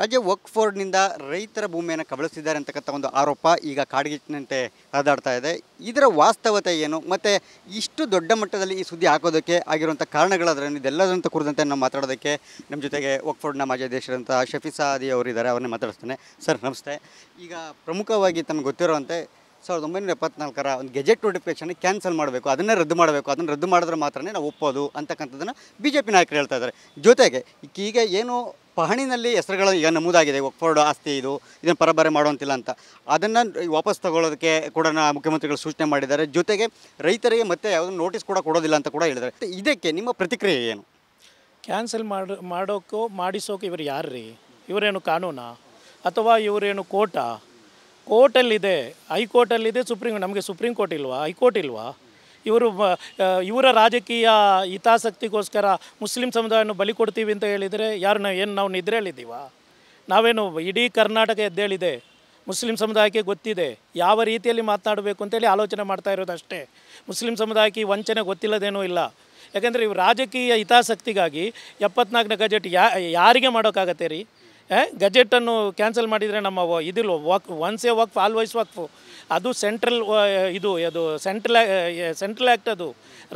ರಾಜ್ಯ ವಕ್ ಫೋರ್ಡ್ನಿಂದ ರೈತರ ಭೂಮಿಯನ್ನು ಕಬಳಿಸಿದ್ದಾರೆ ಅಂತಕ್ಕಂಥ ಒಂದು ಆರೋಪ ಈಗ ಕಾಡ್ಗಿಟ್ಟಿನಂತೆ ಹರಿದಾಡ್ತಾ ಇದೆ ಇದರ ವಾಸ್ತವತೆ ಏನು ಮತ್ತು ಇಷ್ಟು ದೊಡ್ಡ ಮಟ್ಟದಲ್ಲಿ ಈ ಸುದ್ದಿ ಹಾಕೋದಕ್ಕೆ ಆಗಿರುವಂಥ ಅದರಲ್ಲಿ ಇದೆಲ್ಲದಂತ ಕುರಿತಂತೆ ನಾವು ಮಾತಾಡೋದಕ್ಕೆ ನಮ್ಮ ಜೊತೆಗೆ ವಕ್ ಫೋರ್ಡ್ನ ಮಾಜಿ ಅಧ್ಯಕ್ಷರಂಥ ಶಫಿಸಾದಿ ಅವರಿದ್ದಾರೆ ಅವರನ್ನೇ ಮಾತಾಡಿಸ್ತೇನೆ ಸರ್ ನಮಸ್ತೆ ಈಗ ಪ್ರಮುಖವಾಗಿ ತಮಗೆ ಗೊತ್ತಿರೋಂತೆ ಸಾವಿರದ ಒಂಬೈನೂರ ಎಪ್ಪತ್ನಾಲ್ಕರ ಒಂದು ಗೆಜೆಟ್ ನೋಟಿಫಿಕೇಶನ್ ಕ್ಯಾನ್ಸಲ್ ಮಾಡಬೇಕು ಅದನ್ನೇ ರದ್ದು ಮಾಡಬೇಕು ಅದನ್ನು ರದ್ದು ಮಾಡಿದ್ರೆ ಮಾತ್ರನೇ ನಾವು ಒಪ್ಪೋದು ಅಂತಕ್ಕಂಥದ್ದನ್ನು ಬಿ ಜೆ ಪಿ ನಾಯಕರು ಹೇಳ್ತಾ ಇದ್ದಾರೆ ಜೊತೆಗೆ ಈಗ ಏನು ಪಹಣಿನಲ್ಲಿ ಹೆಸರುಗಳು ಈಗ ನಮೂದಾಗಿದೆ ಒಕ್ಫೋರ್ಡ್ ಆಸ್ತಿ ಇದು ಇದನ್ನು ಪರಬರೆ ಮಾಡುವಂತಿಲ್ಲ ಅಂತ ಅದನ್ನು ವಾಪಸ್ ತಗೊಳ್ಳೋದಕ್ಕೆ ಕೂಡ ಮುಖ್ಯಮಂತ್ರಿಗಳು ಸೂಚನೆ ಮಾಡಿದ್ದಾರೆ ಜೊತೆಗೆ ರೈತರಿಗೆ ಮತ್ತೆ ಯಾವುದನ್ನು ನೋಟಿಸ್ ಕೂಡ ಕೊಡೋದಿಲ್ಲ ಅಂತ ಕೂಡ ಹೇಳಿದ್ದಾರೆ ಇದಕ್ಕೆ ನಿಮ್ಮ ಪ್ರತಿಕ್ರಿಯೆ ಏನು ಕ್ಯಾನ್ಸಲ್ ಮಾಡ ಮಾಡೋಕ್ಕೋ ಮಾಡಿಸೋಕೆ ಇವರು ಯಾರು ರೀ ಇವರೇನು ಕಾನೂನಾ ಅಥವಾ ಇವರೇನು ಕೋರ್ಟಾ ಕೋರ್ಟಲ್ಲಿದೆ ಹೈಕೋರ್ಟಲ್ಲಿದೆ ಸುಪ್ರೀಂ ನಮಗೆ ಸುಪ್ರೀಂ ಕೋರ್ಟ್ ಇಲ್ವಾ ಹೈಕೋರ್ಟ್ ಇಲ್ವಾ ಇವರು ಇವರ ರಾಜಕೀಯ ಹಿತಾಸಕ್ತಿಗೋಸ್ಕರ ಮುಸ್ಲಿಂ ಸಮುದಾಯವನ್ನು ಬಲಿ ಕೊಡ್ತೀವಿ ಅಂತ ಹೇಳಿದರೆ ಯಾರು ನಾವು ಏನು ನಾವು ನಿದ್ರೆ ಹೇಳಿದ್ದೀವ ನಾವೇನು ಇಡೀ ಕರ್ನಾಟಕ ಎದ್ದೇಳಿದೆ ಮುಸ್ಲಿಂ ಸಮುದಾಯಕ್ಕೆ ಗೊತ್ತಿದೆ ಯಾವ ರೀತಿಯಲ್ಲಿ ಮಾತನಾಡಬೇಕು ಅಂತೇಳಿ ಆಲೋಚನೆ ಮಾಡ್ತಾ ಇರೋದಷ್ಟೇ ಅಷ್ಟೇ ಮುಸ್ಲಿಂ ಸಮುದಾಯಕ್ಕೆ ವಂಚನೆ ಗೊತ್ತಿಲ್ಲದೇನೂ ಇಲ್ಲ ಯಾಕೆಂದರೆ ಇವು ರಾಜಕೀಯ ಹಿತಾಸಕ್ತಿಗಾಗಿ ಎಪ್ಪತ್ನಾಲ್ಕನೇ ಗಜೆಟ್ ಯಾ ಯಾರಿಗೆ ಮಾಡೋಕ್ಕಾಗತ್ತೆ ರೀ ಗಜೆಟನ್ನು ಕ್ಯಾನ್ಸಲ್ ಮಾಡಿದರೆ ನಮ್ಮ ಇದಿಲ್ಲ ವಾಕ್ ಒನ್ಸ್ ಎ ಆಲ್ ಆಲ್ವೈಸ್ ವಾಕ್ಫು ಅದು ಸೆಂಟ್ರಲ್ ಇದು ಅದು ಸೆಂಟ್ರಲ್ ಸೆಂಟ್ರಲ್ ಆ್ಯಕ್ಟ್ ಅದು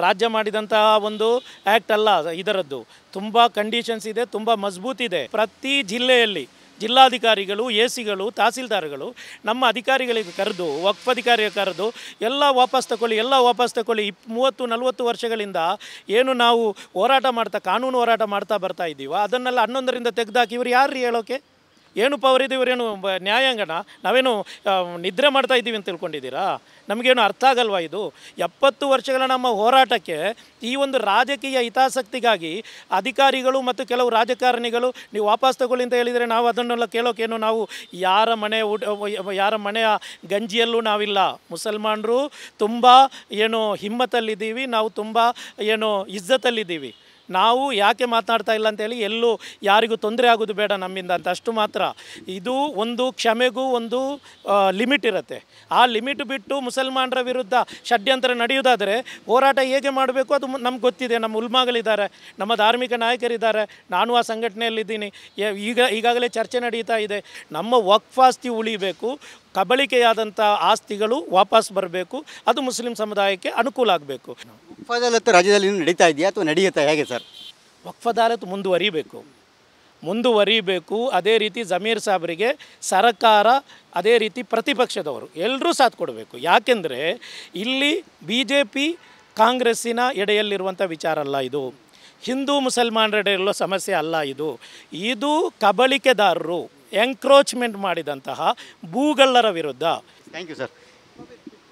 ರಾಜ್ಯ ಮಾಡಿದಂತಹ ಒಂದು ಆ್ಯಕ್ಟ್ ಅಲ್ಲ ಇದರದ್ದು ತುಂಬ ಕಂಡೀಷನ್ಸ್ ಇದೆ ತುಂಬ ಮಜಬೂತಿದೆ ಪ್ರತಿ ಜಿಲ್ಲೆಯಲ್ಲಿ ಜಿಲ್ಲಾಧಿಕಾರಿಗಳು ಎ ಸಿಗಳು ತಹಸೀಲ್ದಾರ್ಗಳು ನಮ್ಮ ಅಧಿಕಾರಿಗಳಿಗೆ ಕರೆದು ವಕ್ಫ್ ಕರೆದು ಎಲ್ಲ ವಾಪಸ್ ತಗೊಳ್ಳಿ ಎಲ್ಲ ವಾಪಸ್ ತಗೊಳ್ಳಿ ಇಪ್ ಮೂವತ್ತು ನಲವತ್ತು ವರ್ಷಗಳಿಂದ ಏನು ನಾವು ಹೋರಾಟ ಮಾಡ್ತಾ ಕಾನೂನು ಹೋರಾಟ ಮಾಡ್ತಾ ಬರ್ತಾ ಇದ್ದೀವೋ ಅದನ್ನೆಲ್ಲ ಹನ್ನೊಂದರಿಂದ ತೆಗೆದಾಕಿ ಇವರು ಯಾರು ಹೇಳೋಕೆ ಏನಪ್ಪ ಅವರಿದ್ದು ಇವರೇನು ನ್ಯಾಯಾಂಗಣ ನಾವೇನು ನಿದ್ರೆ ಮಾಡ್ತಾ ಇದ್ದೀವಿ ಅಂತ ತಿಳ್ಕೊಂಡಿದ್ದೀರಾ ನಮಗೇನು ಅರ್ಥ ಆಗಲ್ವಾ ಇದು ಎಪ್ಪತ್ತು ವರ್ಷಗಳ ನಮ್ಮ ಹೋರಾಟಕ್ಕೆ ಈ ಒಂದು ರಾಜಕೀಯ ಹಿತಾಸಕ್ತಿಗಾಗಿ ಅಧಿಕಾರಿಗಳು ಮತ್ತು ಕೆಲವು ರಾಜಕಾರಣಿಗಳು ನೀವು ವಾಪಸ್ ತಗೊಳ್ಳಿ ಅಂತ ಹೇಳಿದರೆ ನಾವು ಅದನ್ನೆಲ್ಲ ಕೇಳೋಕೇನು ನಾವು ಯಾರ ಮನೆ ಯಾರ ಮನೆಯ ಗಂಜಿಯಲ್ಲೂ ನಾವಿಲ್ಲ ಮುಸಲ್ಮಾನರು ತುಂಬ ಏನು ಹಿಮ್ಮತ್ತಲ್ಲಿದ್ದೀವಿ ನಾವು ತುಂಬ ಏನು ಇಜ್ಜತ್ತಲ್ಲಿದ್ದೀವಿ ನಾವು ಯಾಕೆ ಮಾತನಾಡ್ತಾ ಇಲ್ಲ ಅಂತೇಳಿ ಎಲ್ಲೂ ಯಾರಿಗೂ ತೊಂದರೆ ಆಗೋದು ಬೇಡ ನಮ್ಮಿಂದ ಅಂತ ಅಷ್ಟು ಮಾತ್ರ ಇದು ಒಂದು ಕ್ಷಮೆಗೂ ಒಂದು ಲಿಮಿಟ್ ಇರುತ್ತೆ ಆ ಲಿಮಿಟ್ ಬಿಟ್ಟು ಮುಸಲ್ಮಾನರ ವಿರುದ್ಧ ಷಡ್ಯಂತ್ರ ನಡೆಯುವುದಾದರೆ ಹೋರಾಟ ಹೇಗೆ ಮಾಡಬೇಕು ಅದು ನಮ್ಗೆ ಗೊತ್ತಿದೆ ನಮ್ಮ ಉಲ್ಮಾಗಳಿದ್ದಾರೆ ನಮ್ಮ ಧಾರ್ಮಿಕ ನಾಯಕರಿದ್ದಾರೆ ನಾನು ಆ ಸಂಘಟನೆಯಲ್ಲಿದ್ದೀನಿ ಈಗ ಈಗಾಗಲೇ ಚರ್ಚೆ ನಡೀತಾ ಇದೆ ನಮ್ಮ ವಕ್ಫಾಸ್ತಿ ಉಳಿಬೇಕು ಕಬಳಿಕೆಯಾದಂಥ ಆಸ್ತಿಗಳು ವಾಪಸ್ ಬರಬೇಕು ಅದು ಮುಸ್ಲಿಂ ಸಮುದಾಯಕ್ಕೆ ಅನುಕೂಲ ಆಗಬೇಕು ವಕ್ಫದಾಲತ್ ರಾಜ್ಯದಲ್ಲಿ ನಡೀತಾ ಇದೆಯಾ ಅಥವಾ ನಡೆಯುತ್ತಾ ಹೇಗೆ ಸರ್ ವಕ್ಫದಾಲತ್ ಮುಂದುವರಿಬೇಕು ಮುಂದುವರಿಬೇಕು ಅದೇ ರೀತಿ ಜಮೀರ್ ಸಾಬ್ರಿಗೆ ಸರಕಾರ ಅದೇ ರೀತಿ ಪ್ರತಿಪಕ್ಷದವರು ಎಲ್ಲರೂ ಸಾಥ್ ಕೊಡಬೇಕು ಯಾಕೆಂದರೆ ಇಲ್ಲಿ ಬಿ ಜೆ ಪಿ ಕಾಂಗ್ರೆಸ್ಸಿನ ಎಡೆಯಲ್ಲಿರುವಂಥ ವಿಚಾರ ಅಲ್ಲ ಇದು ಹಿಂದೂ ಮುಸಲ್ಮಾನರ ಇರೋ ಸಮಸ್ಯೆ ಅಲ್ಲ ಇದು ಇದು ಕಬಳಿಕೆದಾರರು ಎಂಕ್ರೋಚ್ಮೆಂಟ್ ಮಾಡಿದಂತಹ ಭೂಗಳ್ಳರ ವಿರುದ್ಧ ಥ್ಯಾಂಕ್ ಯು ಸರ್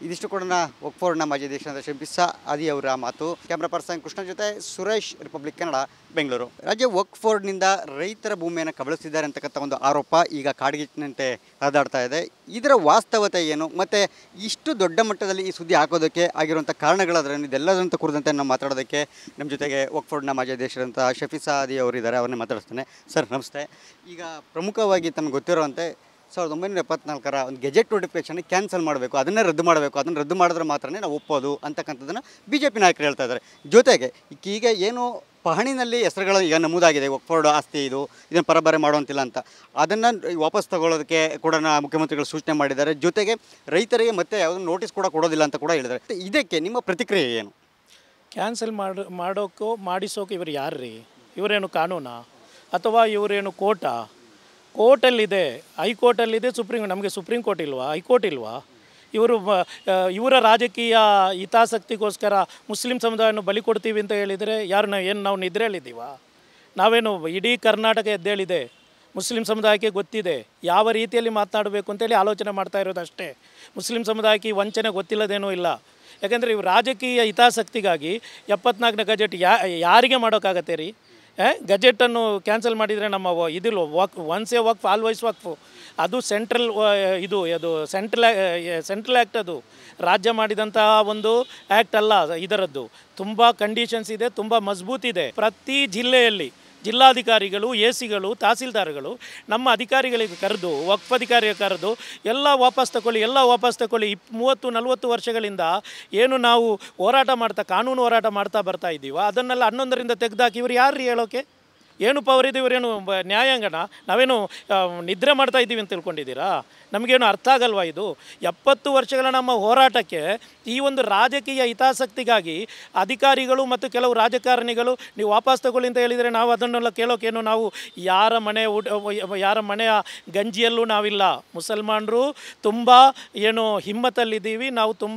ಇದಿಷ್ಟು ಕೂಡ ಒಕ್ಫೋರ್ನ ಮಾಜಿ ಅಧ್ಯಕ್ಷರಾದ ಶಬಿಸಾ ಅದಿ ಅವರ ಮಾತು ಕ್ಯಾಮ್ರಾ ಪರ್ಸನ್ ಕೃಷ್ಣ ಜೊತೆ ಸುರೇಶ್ ರಿಪಬ್ಲಿಕ್ ಕನ್ನಡ ಬೆಂಗಳೂರು ರಾಜ್ಯ ವಕ್ಫೋರ್ಡ್ನಿಂದ ರೈತರ ಭೂಮಿಯನ್ನು ಕಬಳಿಸಿದ್ದಾರೆ ಅಂತಕ್ಕಂಥ ಒಂದು ಆರೋಪ ಈಗ ಕಾಡಿಗಿಟ್ಟಿನಂತೆ ಹರಿದಾಡ್ತಾ ಇದೆ ಇದರ ವಾಸ್ತವತೆ ಏನು ಮತ್ತು ಇಷ್ಟು ದೊಡ್ಡ ಮಟ್ಟದಲ್ಲಿ ಈ ಸುದ್ದಿ ಹಾಕೋದಕ್ಕೆ ಆಗಿರುವಂಥ ಕಾರಣಗಳಾದ್ರೆ ಇದೆಲ್ಲದಂತ ಕುರಿತಂತೆ ನಾವು ಮಾತಾಡೋದಕ್ಕೆ ನಮ್ಮ ಜೊತೆಗೆ ವಕ್ಫ್ ಬೋರ್ಡ್ನ ಮಾಜಿ ಅಧ್ಯಕ್ಷರಂಥ ಶಫೀಸಾ ಅದಿ ಅವರಿದ್ದಾರೆ ಅವರನ್ನೇ ಮಾತಾಡಿಸ್ತೇನೆ ಸರ್ ನಮಸ್ತೆ ಈಗ ಪ್ರಮುಖವಾಗಿ ತಮಗೆ ಗೊತ್ತಿರುವಂತೆ ಸಾವಿರದ ಒಂಬೈನೂರ ಎಪ್ಪತ್ನಾಲ್ಕರ ಒಂದು ಗೆಜೆಟ್ ನೋಟಿಫಿಕೇಷನ್ ಕ್ಯಾನ್ಸಲ್ ಮಾಡಬೇಕು ಅದನ್ನೇ ರದ್ದು ಮಾಡಬೇಕು ಅದನ್ನು ರದ್ದು ಮಾಡಿದ್ರೆ ಮಾತ್ರನೇ ನಾವು ಒಪ್ಪೋದು ಅಂತಕ್ಕಂಥದ್ದನ್ನು ಬಿ ಜೆ ಪಿ ನಾಯಕರು ಹೇಳ್ತಾ ಇದ್ದಾರೆ ಜೊತೆಗೆ ಈಗ ಏನು ಪಹಣಿನಲ್ಲಿ ಹೆಸರುಗಳು ಈಗ ನಮೂದಾಗಿದೆ ಒಕ್ಫೋರ್ಡ್ ಆಸ್ತಿ ಇದು ಇದನ್ನು ಪರಬರೆ ಮಾಡುವಂತಿಲ್ಲ ಅಂತ ಅದನ್ನು ವಾಪಸ್ ತಗೊಳ್ಳೋದಕ್ಕೆ ಕೂಡ ಮುಖ್ಯಮಂತ್ರಿಗಳು ಸೂಚನೆ ಮಾಡಿದ್ದಾರೆ ಜೊತೆಗೆ ರೈತರಿಗೆ ಮತ್ತೆ ಯಾವುದೂ ನೋಟಿಸ್ ಕೂಡ ಕೊಡೋದಿಲ್ಲ ಅಂತ ಕೂಡ ಹೇಳಿದ್ದಾರೆ ಇದಕ್ಕೆ ನಿಮ್ಮ ಪ್ರತಿಕ್ರಿಯೆ ಏನು ಕ್ಯಾನ್ಸಲ್ ಮಾಡಿ ಮಾಡೋಕ್ಕೋ ಮಾಡಿಸೋಕೆ ಇವರು ಯಾರು ರೀ ಇವರೇನು ಕಾನೂನಾ ಅಥವಾ ಇವರೇನು ಕೋರ್ಟಾ ಕೋರ್ಟಲ್ಲಿದೆ ಹೈಕೋರ್ಟಲ್ಲಿದೆ ಸುಪ್ರೀಂ ನಮಗೆ ಸುಪ್ರೀಂ ಕೋರ್ಟ್ ಇಲ್ವಾ ಹೈಕೋರ್ಟ್ ಇಲ್ವಾ ಇವರು ಇವರ ರಾಜಕೀಯ ಹಿತಾಸಕ್ತಿಗೋಸ್ಕರ ಮುಸ್ಲಿಂ ಸಮುದಾಯವನ್ನು ಬಲಿ ಕೊಡ್ತೀವಿ ಅಂತ ಹೇಳಿದರೆ ಯಾರು ನಾವು ಏನು ನಾವು ಹೇಳಿದ್ದೀವ ನಾವೇನು ಇಡೀ ಕರ್ನಾಟಕ ಎದ್ದೇಳಿದೆ ಮುಸ್ಲಿಂ ಸಮುದಾಯಕ್ಕೆ ಗೊತ್ತಿದೆ ಯಾವ ರೀತಿಯಲ್ಲಿ ಮಾತನಾಡಬೇಕು ಅಂತೇಳಿ ಆಲೋಚನೆ ಮಾಡ್ತಾ ಇರೋದಷ್ಟೇ ಮುಸ್ಲಿಂ ಸಮುದಾಯಕ್ಕೆ ವಂಚನೆ ಗೊತ್ತಿಲ್ಲದೇನೂ ಇಲ್ಲ ಯಾಕೆಂದರೆ ಇವು ರಾಜಕೀಯ ಹಿತಾಸಕ್ತಿಗಾಗಿ ಎಪ್ಪತ್ನಾಲ್ಕನೇ ಗಜೆಟ್ ಯಾ ಯಾರಿಗೆ ಮಾಡೋಕ್ಕಾಗತ್ತೆ ರೀ ಗಜೆಟನ್ನು ಕ್ಯಾನ್ಸಲ್ ಮಾಡಿದರೆ ನಮ್ಮ ಇದಿಲ್ಲ ವಾಕ್ ಒನ್ಸ್ ಎ ವಕ್ಫ್ ಆಲ್ ವೈಸ್ ವಕ್ಫು ಅದು ಸೆಂಟ್ರಲ್ ಇದು ಅದು ಸೆಂಟ್ರಲ್ ಸೆಂಟ್ರಲ್ ಆ್ಯಕ್ಟ್ ಅದು ರಾಜ್ಯ ಮಾಡಿದಂತಹ ಒಂದು ಆ್ಯಕ್ಟ್ ಅಲ್ಲ ಇದರದ್ದು ತುಂಬ ಕಂಡೀಷನ್ಸ್ ಇದೆ ತುಂಬ ಇದೆ ಪ್ರತಿ ಜಿಲ್ಲೆಯಲ್ಲಿ ಜಿಲ್ಲಾಧಿಕಾರಿಗಳು ಎ ಸಿಗಳು ತಹಸೀಲ್ದಾರ್ಗಳು ನಮ್ಮ ಅಧಿಕಾರಿಗಳಿಗೆ ಕರೆದು ವಕ್ಫ್ ಕರೆದು ಎಲ್ಲ ವಾಪಸ್ ತಗೊಳ್ಳಿ ಎಲ್ಲ ವಾಪಸ್ ತಗೊಳ್ಳಿ ಇಪ್ ಮೂವತ್ತು ನಲ್ವತ್ತು ವರ್ಷಗಳಿಂದ ಏನು ನಾವು ಹೋರಾಟ ಮಾಡ್ತಾ ಕಾನೂನು ಹೋರಾಟ ಮಾಡ್ತಾ ಬರ್ತಾ ಇದ್ದೀವೋ ಅದನ್ನೆಲ್ಲ ಹನ್ನೊಂದರಿಂದ ತೆಗೆದಾಕಿ ಇವರು ಯಾರು ಹೇಳೋಕೆ ಏನು ಪವರ್ ಇದೆ ಇವರೇನು ನ್ಯಾಯಾಂಗನ ನಾವೇನು ನಿದ್ರೆ ಮಾಡ್ತಾ ಇದ್ದೀವಿ ಅಂತ ತಿಳ್ಕೊಂಡಿದ್ದೀರಾ ನಮಗೇನು ಅರ್ಥ ಆಗಲ್ವಾ ಇದು ಎಪ್ಪತ್ತು ವರ್ಷಗಳ ನಮ್ಮ ಹೋರಾಟಕ್ಕೆ ಈ ಒಂದು ರಾಜಕೀಯ ಹಿತಾಸಕ್ತಿಗಾಗಿ ಅಧಿಕಾರಿಗಳು ಮತ್ತು ಕೆಲವು ರಾಜಕಾರಣಿಗಳು ನೀವು ವಾಪಸ್ ತಗೊಳ್ಳಿ ಅಂತ ಹೇಳಿದರೆ ನಾವು ಅದನ್ನೆಲ್ಲ ಕೇಳೋಕೇನು ನಾವು ಯಾರ ಮನೆ ಊಟ ಯಾರ ಮನೆಯ ಗಂಜಿಯಲ್ಲೂ ನಾವಿಲ್ಲ ಮುಸಲ್ಮಾನರು ತುಂಬ ಏನು ಹಿಮ್ಮತ್ತಲ್ಲಿದ್ದೀವಿ ನಾವು ತುಂಬ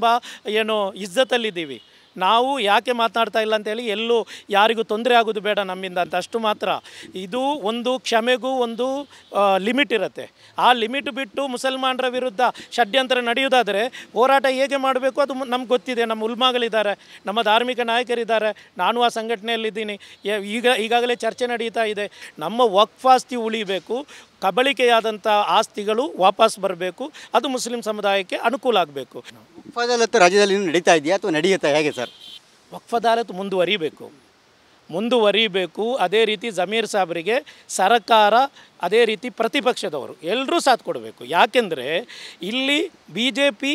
ಏನು ಇಜ್ಜತ್ತಲ್ಲಿದ್ದೀವಿ ನಾವು ಯಾಕೆ ಮಾತನಾಡ್ತಾ ಇಲ್ಲ ಅಂತೇಳಿ ಎಲ್ಲೂ ಯಾರಿಗೂ ತೊಂದರೆ ಆಗೋದು ಬೇಡ ನಮ್ಮಿಂದ ಅಂತ ಅಷ್ಟು ಮಾತ್ರ ಇದು ಒಂದು ಕ್ಷಮೆಗೂ ಒಂದು ಲಿಮಿಟ್ ಇರುತ್ತೆ ಆ ಲಿಮಿಟ್ ಬಿಟ್ಟು ಮುಸಲ್ಮಾನರ ವಿರುದ್ಧ ಷಡ್ಯಂತ್ರ ನಡೆಯುವುದಾದರೆ ಹೋರಾಟ ಹೇಗೆ ಮಾಡಬೇಕು ಅದು ನಮ್ಗೆ ಗೊತ್ತಿದೆ ನಮ್ಮ ಉಲ್ಮಾಗಳಿದ್ದಾರೆ ನಮ್ಮ ಧಾರ್ಮಿಕ ನಾಯಕರಿದ್ದಾರೆ ನಾನು ಆ ಸಂಘಟನೆಯಲ್ಲಿದ್ದೀನಿ ಈಗ ಈಗಾಗಲೇ ಚರ್ಚೆ ನಡೀತಾ ಇದೆ ನಮ್ಮ ವಕ್ಫಾಸ್ತಿ ಉಳಿಬೇಕು ಕಬಳಿಕೆಯಾದಂಥ ಆಸ್ತಿಗಳು ವಾಪಸ್ ಬರಬೇಕು ಅದು ಮುಸ್ಲಿಂ ಸಮುದಾಯಕ್ಕೆ ಅನುಕೂಲ ಆಗಬೇಕು ವಕ್ಫದಾಲತ್ತು ರಾಜ್ಯದಲ್ಲಿ ಇನ್ನೂ ನಡೀತಾ ಇದೆಯಾ ಅಥವಾ ನಡೆಯುತ್ತಾ ಹೇಗೆ ಸರ್ ವಕ್ಫದಾಲತ್ ಮುಂದುವರಿಬೇಕು ಮುಂದುವರಿಬೇಕು ಅದೇ ರೀತಿ ಜಮೀರ್ ಸಾಬ್ರಿಗೆ ಸರಕಾರ ಅದೇ ರೀತಿ ಪ್ರತಿಪಕ್ಷದವರು ಎಲ್ಲರೂ ಸಾಥ್ ಕೊಡಬೇಕು ಯಾಕೆಂದರೆ ಇಲ್ಲಿ ಬಿ ಜೆ ಪಿ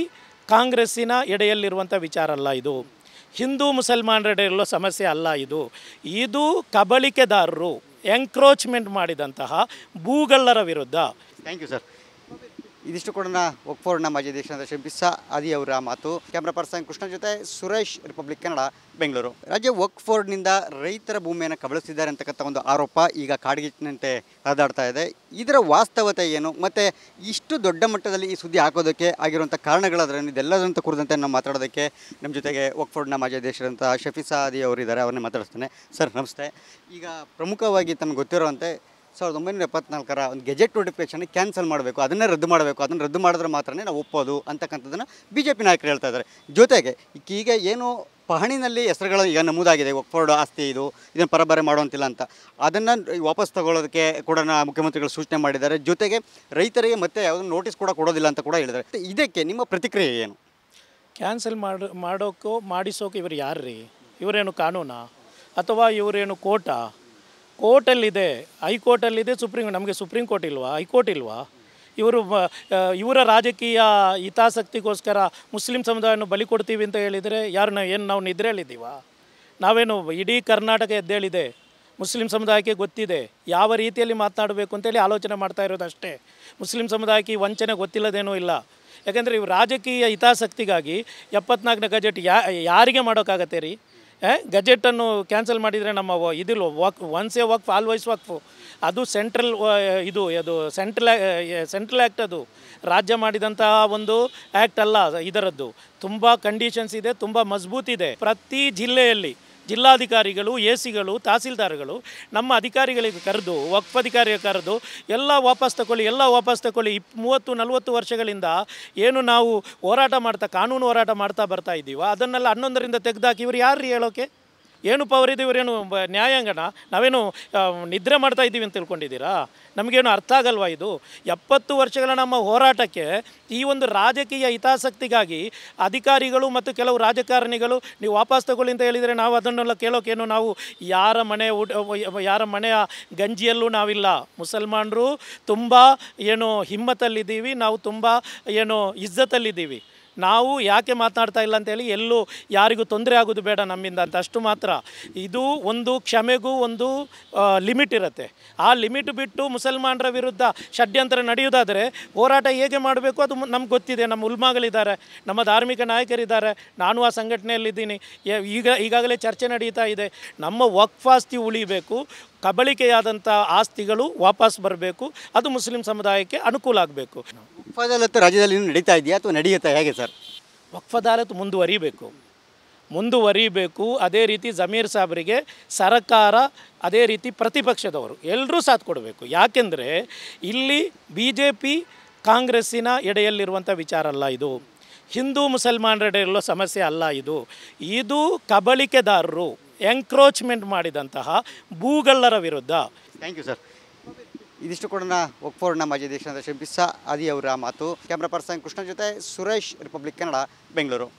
ಕಾಂಗ್ರೆಸ್ಸಿನ ಎಡೆಯಲ್ಲಿರುವಂಥ ವಿಚಾರ ಅಲ್ಲ ಇದು ಹಿಂದೂ ಮುಸಲ್ಮಾನರೆಡೆ ಇರೋ ಸಮಸ್ಯೆ ಅಲ್ಲ ಇದು ಇದು ಕಬಳಿಕೆದಾರರು ಎಂಕ್ರೋಚ್ಮೆಂಟ್ ಮಾಡಿದಂತಹ ಭೂಗಳ್ಳರ ವಿರುದ್ಧ ಥ್ಯಾಂಕ್ ಯು ಸರ್ ಇದಿಷ್ಟು ಕೂಡ ಒಕ್ಫೋರ್ನ ಮಾಜಿ ಅಧ್ಯಕ್ಷರಾದ ಬಿಸ್ಸಾ ಅದಿ ಅವರ ಮಾತು ಕ್ಯಾಮ್ರಾ ಪರ್ಸನ್ ಕೃಷ್ಣ ಜೊತೆ ಸುರೇಶ್ ರಿಪಬ್ಲಿಕ್ ಕನ್ನಡ ಬೆಂಗಳೂರು ರಾಜ್ಯ ವಕ್ ಫೋರ್ಡ್ನಿಂದ ರೈತರ ಭೂಮಿಯನ್ನು ಕಬಳಿಸಿದ್ದಾರೆ ಅಂತಕ್ಕಂಥ ಒಂದು ಆರೋಪ ಈಗ ಕಾಡ್ಗಿಟ್ಟಿನಂತೆ ಹರಿದಾಡ್ತಾ ಇದೆ ಇದರ ವಾಸ್ತವತೆ ಏನು ಮತ್ತು ಇಷ್ಟು ದೊಡ್ಡ ಮಟ್ಟದಲ್ಲಿ ಈ ಸುದ್ದಿ ಹಾಕೋದಕ್ಕೆ ಆಗಿರುವಂಥ ಕಾರಣಗಳಾದ್ರೂ ಇದೆಲ್ಲದಂತ ಕುರಿತಂತೆ ನಾವು ಮಾತಾಡೋದಕ್ಕೆ ನಮ್ಮ ಜೊತೆಗೆ ವಕ್ ಫೋರ್ಡ್ನ ಮಾಜಿ ಅಧ್ಯಕ್ಷರಂಥ ಶಫೀಸಾ ಆದಿ ಅವರಿದ್ದಾರೆ ಅವ್ರನ್ನೇ ಮಾತಾಡಿಸ್ತೇನೆ ಸರ್ ನಮಸ್ತೆ ಈಗ ಪ್ರಮುಖವಾಗಿ ತಮ್ಗೆ ಗೊತ್ತಿರುವಂತೆ ಸಾವಿರದ ಒಂಬೈನೂರ ಎಪ್ಪತ್ನಾಲ್ಕರ ಒಂದು ಗೆಜೆಟ್ ನೋಟಿಫಿಕೇಶನ್ ಕ್ಯಾನ್ಸಲ್ ಮಾಡಬೇಕು ಅದನ್ನೇ ರದ್ದು ಮಾಡಬೇಕು ಅದನ್ನು ರದ್ದು ಮಾಡಿದ್ರೆ ಮಾತ್ರನೇ ನಾವು ಒಪ್ಪೋದು ಅಂತಕ್ಕಂಥದ್ದನ್ನು ಬಿ ಜೆ ಪಿ ನಾಯಕರು ಹೇಳ್ತಾ ಇದ್ದಾರೆ ಜೊತೆಗೆ ಈಗ ಏನು ಪಹಣಿನಲ್ಲಿ ಹೆಸರುಗಳು ಈಗ ನಮೂದಾಗಿದೆ ಒಕ್ಫೋರ್ಡ್ ಆಸ್ತಿ ಇದು ಇದನ್ನು ಪರಬರೆ ಮಾಡುವಂತಿಲ್ಲ ಅಂತ ಅದನ್ನು ವಾಪಸ್ ತಗೊಳ್ಳೋದಕ್ಕೆ ಕೂಡ ಮುಖ್ಯಮಂತ್ರಿಗಳು ಸೂಚನೆ ಮಾಡಿದ್ದಾರೆ ಜೊತೆಗೆ ರೈತರಿಗೆ ಮತ್ತೆ ಯಾವುದನ್ನು ನೋಟಿಸ್ ಕೂಡ ಕೊಡೋದಿಲ್ಲ ಅಂತ ಕೂಡ ಹೇಳಿದ್ದಾರೆ ಇದಕ್ಕೆ ನಿಮ್ಮ ಪ್ರತಿಕ್ರಿಯೆ ಏನು ಕ್ಯಾನ್ಸಲ್ ಮಾಡೋ ಮಾಡೋಕ್ಕೋ ಮಾಡಿಸೋಕೆ ಇವರು ಯಾರ್ರೀ ಇವರೇನು ಕಾನೂನಾ ಅಥವಾ ಇವರೇನು ಕೋಟಾ ಕೋರ್ಟಲ್ಲಿದೆ ಹೈಕೋರ್ಟಲ್ಲಿದೆ ಸುಪ್ರೀಂ ನಮಗೆ ಸುಪ್ರೀಂ ಕೋರ್ಟ್ ಇಲ್ವಾ ಹೈಕೋರ್ಟ್ ಇಲ್ವಾ ಇವರು ಇವರ ರಾಜಕೀಯ ಹಿತಾಸಕ್ತಿಗೋಸ್ಕರ ಮುಸ್ಲಿಂ ಸಮುದಾಯವನ್ನು ಬಲಿ ಕೊಡ್ತೀವಿ ಅಂತ ಹೇಳಿದರೆ ಯಾರು ನಾವು ಏನು ನಾವು ನಿದ್ರೆಯಲ್ಲಿದ್ದೀವ ನಾವೇನು ಇಡೀ ಕರ್ನಾಟಕ ಎದ್ದೇಳಿದೆ ಮುಸ್ಲಿಂ ಸಮುದಾಯಕ್ಕೆ ಗೊತ್ತಿದೆ ಯಾವ ರೀತಿಯಲ್ಲಿ ಮಾತನಾಡಬೇಕು ಅಂತೇಳಿ ಆಲೋಚನೆ ಮಾಡ್ತಾ ಅಷ್ಟೇ ಮುಸ್ಲಿಂ ಸಮುದಾಯಕ್ಕೆ ವಂಚನೆ ಗೊತ್ತಿಲ್ಲದೇನೂ ಇಲ್ಲ ಯಾಕೆಂದರೆ ಇವು ರಾಜಕೀಯ ಹಿತಾಸಕ್ತಿಗಾಗಿ ಎಪ್ಪತ್ನಾಲ್ಕನೇ ಗಜೆಟ್ ಯಾ ಯಾರಿಗೆ ಮಾಡೋಕ್ಕಾಗತ್ತೆ ರೀ ಗಜೆಟನ್ನು ಕ್ಯಾನ್ಸಲ್ ಮಾಡಿದರೆ ನಮ್ಮ ಇದಿಲ್ಲ ವಕ್ ಒನ್ಸ್ ಎ ವಕ್ಫ್ ಆಲ್ ವೈಸ್ ವಕ್ಫು ಅದು ಸೆಂಟ್ರಲ್ ಇದು ಅದು ಸೆಂಟ್ರಲ್ ಸೆಂಟ್ರಲ್ ಆ್ಯಕ್ಟ್ ಅದು ರಾಜ್ಯ ಮಾಡಿದಂತಹ ಒಂದು ಆ್ಯಕ್ಟ್ ಅಲ್ಲ ಇದರದ್ದು ತುಂಬ ಕಂಡೀಷನ್ಸ್ ಇದೆ ತುಂಬ ಇದೆ ಪ್ರತಿ ಜಿಲ್ಲೆಯಲ್ಲಿ ಜಿಲ್ಲಾಧಿಕಾರಿಗಳು ಎ ಸಿಗಳು ತಹಸೀಲ್ದಾರ್ಗಳು ನಮ್ಮ ಅಧಿಕಾರಿಗಳಿಗೆ ಕರೆದು ವಕ್ಫ್ ಕರೆದು ಎಲ್ಲ ವಾಪಸ್ ತಗೊಳ್ಳಿ ಎಲ್ಲ ವಾಪಸ್ ತಗೊಳ್ಳಿ ಇಪ್ ಮೂವತ್ತು ನಲವತ್ತು ವರ್ಷಗಳಿಂದ ಏನು ನಾವು ಹೋರಾಟ ಮಾಡ್ತಾ ಕಾನೂನು ಹೋರಾಟ ಮಾಡ್ತಾ ಬರ್ತಾ ಇದ್ದೀವೋ ಅದನ್ನೆಲ್ಲ ಹನ್ನೊಂದರಿಂದ ತೆಗೆದಾಕಿ ಇವ್ರು ಯಾರು ಹೇಳೋಕೆ ಏನು ಪವರ್ ಇದೆ ಇವರೇನು ನ್ಯಾಯಾಂಗನ ನಾವೇನು ನಿದ್ರೆ ಮಾಡ್ತಾ ಇದ್ದೀವಿ ಅಂತ ತಿಳ್ಕೊಂಡಿದ್ದೀರಾ ನಮಗೇನು ಅರ್ಥ ಆಗಲ್ವಾ ಇದು ಎಪ್ಪತ್ತು ವರ್ಷಗಳ ನಮ್ಮ ಹೋರಾಟಕ್ಕೆ ಈ ಒಂದು ರಾಜಕೀಯ ಹಿತಾಸಕ್ತಿಗಾಗಿ ಅಧಿಕಾರಿಗಳು ಮತ್ತು ಕೆಲವು ರಾಜಕಾರಣಿಗಳು ನೀವು ವಾಪಸ್ ತಗೊಳ್ಳಿ ಅಂತ ಹೇಳಿದರೆ ನಾವು ಅದನ್ನೆಲ್ಲ ಕೇಳೋಕೇನು ನಾವು ಯಾರ ಮನೆ ಯಾರ ಮನೆಯ ಗಂಜಿಯಲ್ಲೂ ನಾವಿಲ್ಲ ಮುಸಲ್ಮಾನರು ತುಂಬ ಏನು ಹಿಮ್ಮತ್ತಲ್ಲಿದ್ದೀವಿ ನಾವು ತುಂಬ ಏನು ಇಜ್ಜತ್ತಲ್ಲಿದ್ದೀವಿ ನಾವು ಯಾಕೆ ಮಾತನಾಡ್ತಾ ಇಲ್ಲ ಅಂತೇಳಿ ಎಲ್ಲೂ ಯಾರಿಗೂ ತೊಂದರೆ ಆಗೋದು ಬೇಡ ನಮ್ಮಿಂದ ಅಂತ ಅಷ್ಟು ಮಾತ್ರ ಇದು ಒಂದು ಕ್ಷಮೆಗೂ ಒಂದು ಲಿಮಿಟ್ ಇರುತ್ತೆ ಆ ಲಿಮಿಟ್ ಬಿಟ್ಟು ಮುಸಲ್ಮಾನರ ವಿರುದ್ಧ ಷಡ್ಯಂತ್ರ ನಡೆಯುವುದಾದರೆ ಹೋರಾಟ ಹೇಗೆ ಮಾಡಬೇಕು ಅದು ನಮ್ಗೆ ಗೊತ್ತಿದೆ ನಮ್ಮ ಉಲ್ಮಾಗಳಿದ್ದಾರೆ ನಮ್ಮ ಧಾರ್ಮಿಕ ನಾಯಕರಿದ್ದಾರೆ ನಾನು ಆ ಸಂಘಟನೆಯಲ್ಲಿದ್ದೀನಿ ಈಗ ಈಗಾಗಲೇ ಚರ್ಚೆ ನಡೀತಾ ಇದೆ ನಮ್ಮ ವಕ್ಫಾಸ್ತಿ ಉಳಿಬೇಕು ಕಬಳಿಕೆಯಾದಂಥ ಆಸ್ತಿಗಳು ವಾಪಸ್ ಬರಬೇಕು ಅದು ಮುಸ್ಲಿಂ ಸಮುದಾಯಕ್ಕೆ ಅನುಕೂಲ ಆಗಬೇಕು ವಕ್ಫದಾಲತ್ ರಾಜ್ಯದಲ್ಲಿ ನಡೀತಾ ಇದೆಯಾ ಅಥವಾ ನಡೆಯುತ್ತಾ ಹೇಗೆ ಸರ್ ಅದಾಲತ್ ಮುಂದುವರಿಬೇಕು ಮುಂದುವರಿಬೇಕು ಅದೇ ರೀತಿ ಜಮೀರ್ ಸಾಬ್ರಿಗೆ ಸರಕಾರ ಅದೇ ರೀತಿ ಪ್ರತಿಪಕ್ಷದವರು ಎಲ್ಲರೂ ಸಾಥ್ ಕೊಡಬೇಕು ಯಾಕೆಂದರೆ ಇಲ್ಲಿ ಬಿ ಜೆ ಪಿ ಕಾಂಗ್ರೆಸ್ಸಿನ ಎಡೆಯಲ್ಲಿರುವಂಥ ವಿಚಾರ ಅಲ್ಲ ಇದು ಹಿಂದೂ ಮುಸಲ್ಮಾನರೆಡೆ ಇರೋ ಸಮಸ್ಯೆ ಅಲ್ಲ ಇದು ಇದು ಕಬಳಿಕೆದಾರರು ಎಂಕ್ರೋಚ್ಮೆಂಟ್ ಮಾಡಿದಂತಹ ಭೂಗಳ್ಳರ ವಿರುದ್ಧ ಥ್ಯಾಂಕ್ ಯು ಸರ್ ಇದಿಷ್ಟು ಕೂಡ ಒಕ್ಫೋರ್ನ ಮಾಜಿ ಅಧ್ಯಕ್ಷ ಶ್ರೀ ಬಿಸ್ಸಾ ಅವರ ಮಾತು ಕ್ಯಾಮ್ರಾ ಪರ್ಸನ್ ಕೃಷ್ಣ ಜೊತೆ ಸುರೇಶ್ ರಿಪಬ್ಲಿಕ್ ಕನ್ನಡ ಬೆಂಗಳೂರು